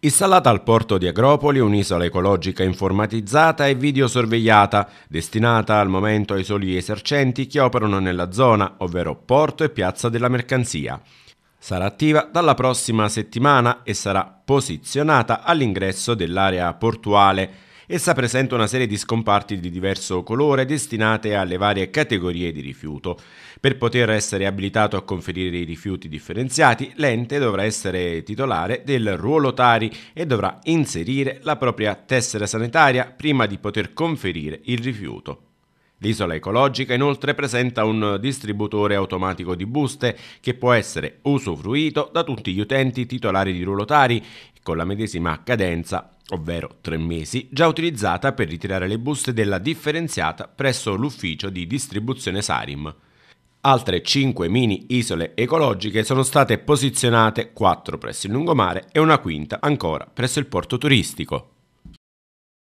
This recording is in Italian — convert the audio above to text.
Installata al porto di Agropoli, un'isola ecologica informatizzata e videosorvegliata, destinata al momento ai soli esercenti che operano nella zona, ovvero porto e piazza della mercanzia. Sarà attiva dalla prossima settimana e sarà posizionata all'ingresso dell'area portuale, Essa presenta una serie di scomparti di diverso colore destinate alle varie categorie di rifiuto. Per poter essere abilitato a conferire i rifiuti differenziati, l'ente dovrà essere titolare del ruolo Tari e dovrà inserire la propria tessera sanitaria prima di poter conferire il rifiuto. L'isola ecologica inoltre presenta un distributore automatico di buste che può essere usufruito da tutti gli utenti titolari di rulotari con la medesima cadenza ovvero tre mesi, già utilizzata per ritirare le buste della differenziata presso l'ufficio di distribuzione Sarim. Altre 5 mini isole ecologiche sono state posizionate, 4 presso il lungomare e una quinta ancora presso il porto turistico.